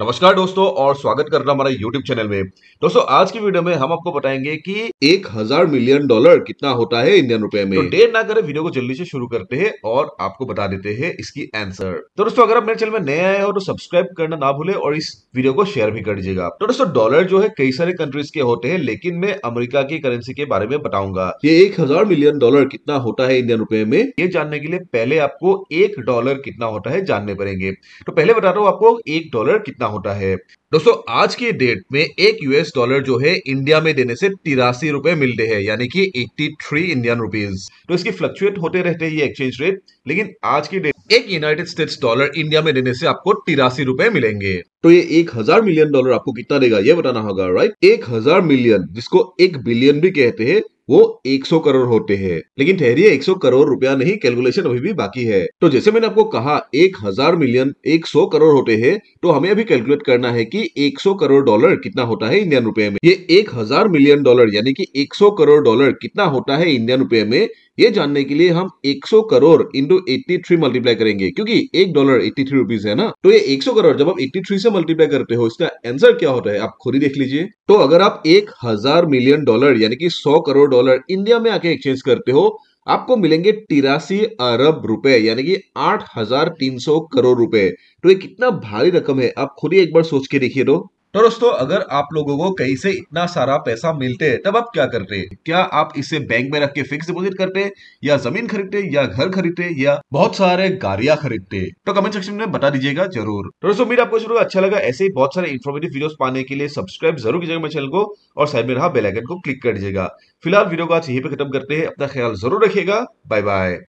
नमस्कार दोस्तों और स्वागत करना हमारा YouTube चैनल में दोस्तों आज की वीडियो में हम आपको बताएंगे कि एक हजार मिलियन डॉलर कितना होता है इंडियन रुपए में तो देर ना करें वीडियो को जल्दी से शुरू करते हैं और आपको बता देते हैं इसकी आंसर तो दोस्तों अगर आप मेरे चैनल में नए आए हो तो सब्सक्राइब करना ना भूले और इस वीडियो को शेयर भी कर दीजिएगा तो दोस्तों डॉलर जो है कई सारे कंट्रीज के होते हैं लेकिन मैं अमेरिका की करेंसी के बारे में बताऊंगा ये एक हजार मिलियन डॉलर कितना होता है इंडियन रुपए में ये जानने के लिए पहले आपको एक डॉलर कितना होता है जानने पड़ेंगे तो पहले रहा हूँ आपको एक डॉलर कितना कितना होता है दोस्तों आज की डेट में एक यूएस डॉलर जो है इंडिया में देने से तिरासी रुपए मिलते हैं यानी कि 83 इंडियन रुपीस तो इसकी फ्लक्चुएट होते रहते हैं ये एक्सचेंज रेट लेकिन आज की डेट एक यूनाइटेड स्टेट्स डॉलर इंडिया में देने से आपको तिरासी रुपए मिलेंगे तो ये एक हजार मिलियन डॉलर आपको कितना देगा ये बताना होगा राइट एक हजार मिलियन जिसको एक बिलियन भी कहते हैं वो 100 करोड़ होते हैं लेकिन ठहरिए 100 करोड़ रुपया नहीं कैलकुलेशन अभी भी बाकी है तो जैसे मैंने आपको कहा एक हजार मिलियन 100 करोड़ होते हैं तो हमें अभी कैलकुलेट करना है कि 100 करोड़ डॉलर कितना होता है इंडियन रुपए में ये एक हजार मिलियन डॉलर यानी कि 100 करोड़ डॉलर कितना होता है इंडियन रुपए में ये जानने के लिए हम 100 करोड़ इंटू एट्टी मल्टीप्लाई करेंगे क्योंकि एक डॉलर एट्टी थ्री रुपीज है ना तो ये 100 करोड़ जब आप 83 से मल्टीप्लाई करते हो इसका आंसर क्या होता है आप खुद ही देख लीजिए तो अगर आप एक हजार मिलियन डॉलर यानी कि 100 करोड़ डॉलर इंडिया में आके एक्सचेंज करते हो आपको मिलेंगे तिरासी अरब रुपए यानी कि आठ हजार तीन सौ करोड़ रुपए तो ये कितना भारी रकम है आप खुद ही एक बार सोच के देखिए तो तो दोस्तों अगर आप लोगों को कहीं से इतना सारा पैसा मिलते हैं तब आप क्या करते हैं क्या आप इसे बैंक में रख के फिक्स डिपोजिट करते या जमीन खरीदते या घर खरीदते या बहुत सारे गाड़िया खरीदते तो कमेंट सेक्शन में बता दीजिएगा जरूर तो दोस्तों मेरा आपको जरूर अच्छा लगा ऐसे ही बहुत सारे इन्फॉर्मेटिव वीडियो पाने के लिए सब्सक्राइब जरूर कीजिएगा मेरे चैनल को और साइड में रहा बेलाइकन को क्लिक कर दीजिएगा फिलहाल वीडियो को आज यही पे खत्म करते हैं अपना ख्याल जरूर रखिएगा बाय बाय